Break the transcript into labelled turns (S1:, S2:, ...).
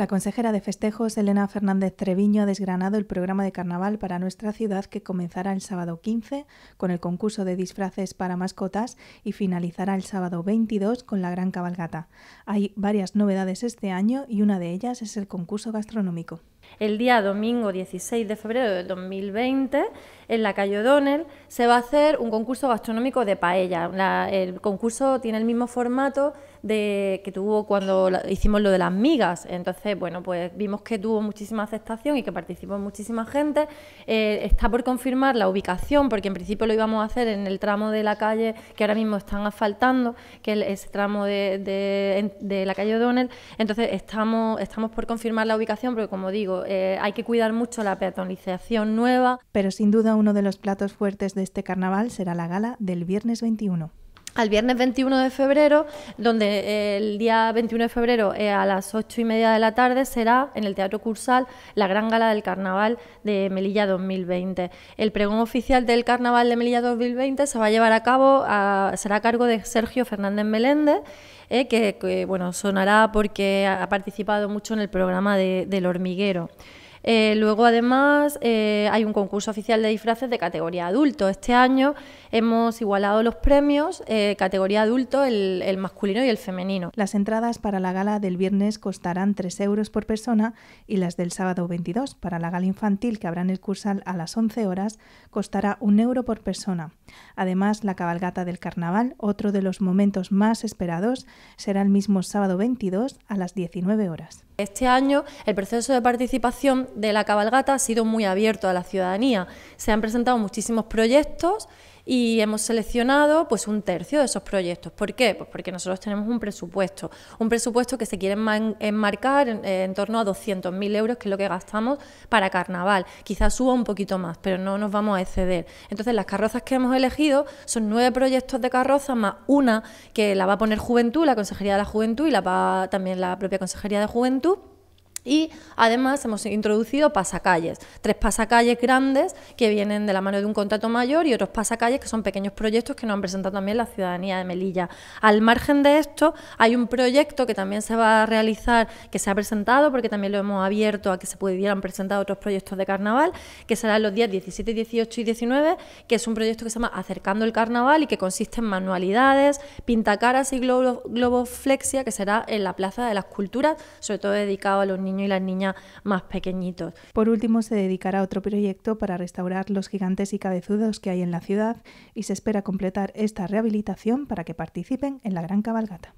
S1: La consejera de festejos, Elena Fernández Treviño, ha desgranado el programa de carnaval para nuestra ciudad que comenzará el sábado 15 con el concurso de disfraces para mascotas y finalizará el sábado 22 con la gran cabalgata. Hay varias novedades este año y una de ellas es el concurso gastronómico.
S2: El día domingo 16 de febrero de 2020, en la calle O'Donnell, se va a hacer un concurso gastronómico de paella. el concurso tiene el mismo formato de, que tuvo cuando hicimos lo de las migas. Entonces, bueno, pues vimos que tuvo muchísima aceptación y que participó muchísima gente. Eh, está por confirmar la ubicación, porque en principio lo íbamos a hacer en el tramo de la calle que ahora mismo están asfaltando, que es el tramo de, la calle O'Donnell. Entonces, estamos, estamos por confirmar la ubicación, porque como digo, eh, hay que cuidar mucho la peatonización
S1: nueva. Pero sin duda uno de los platos fuertes de
S2: este carnaval será la gala
S1: del viernes 21
S2: al viernes 21 de febrero, donde el día 21 de febrero eh, a las ocho y media de la tarde será en el Teatro Cursal la Gran Gala del Carnaval de Melilla 2020. El pregón oficial del Carnaval de Melilla 2020 se va a llevar a cabo, a, será a cargo de Sergio Fernández Meléndez, eh, que, bueno, sonará porque ha participado mucho en el programa de, del hormiguero. Eh, luego, además, hay un concurso oficial de disfraces de categoría adulto. Este año Hemos igualado los premios, eh, categoría adulto, el, masculino y el
S1: femenino. Las entradas para la gala del viernes costarán 3 euros por persona y las del sábado 22 para la gala infantil, que habrá en el Cursal a las 11 horas, costará 1 euro por persona. Además, la cabalgata del carnaval, otro de los momentos más esperados, será el mismo sábado 22 a las 19 horas.
S2: Este año el proceso de participación de la cabalgata ha sido muy abierto a la ciudadanía. Se han presentado muchísimos proyectos y hemos seleccionado pues un tercio de esos proyectos. ¿Por qué? Pues porque nosotros tenemos un presupuesto, un presupuesto que se quiere enmarcar eh, en, torno a 200.000 euros, que es lo que gastamos para carnaval. Quizás suba un poquito más, pero no nos vamos a exceder. Entonces las carrozas que hemos elegido son nueve proyectos de carrozas, más una que la va a poner Juventud, la Consejería de la Juventud y la va también la propia Consejería de Juventud y además hemos introducido pasacalles, tres pasacalles grandes que vienen de la mano de un contrato mayor y otros pasacalles que son pequeños proyectos que nos han presentado también la ciudadanía de Melilla. Al margen de esto, hay un proyecto que también se va a realizar, que se ha presentado, porque también lo hemos abierto a que se pudieran presentar otros proyectos de carnaval, que serán los días 17, 18 y 19, que es un proyecto que se llama Acercando el Carnaval y que consiste en manualidades, pintacaras y globoflexia, que será en la Plaza de las Culturas, sobre todo dedicado a los niños niños y las niñas más pequeñitos.
S1: Por último, se dedicará a otro proyecto para restaurar los gigantes y cabezudos que hay en la ciudad y se espera completar esta rehabilitación para que participen en la gran cabalgata.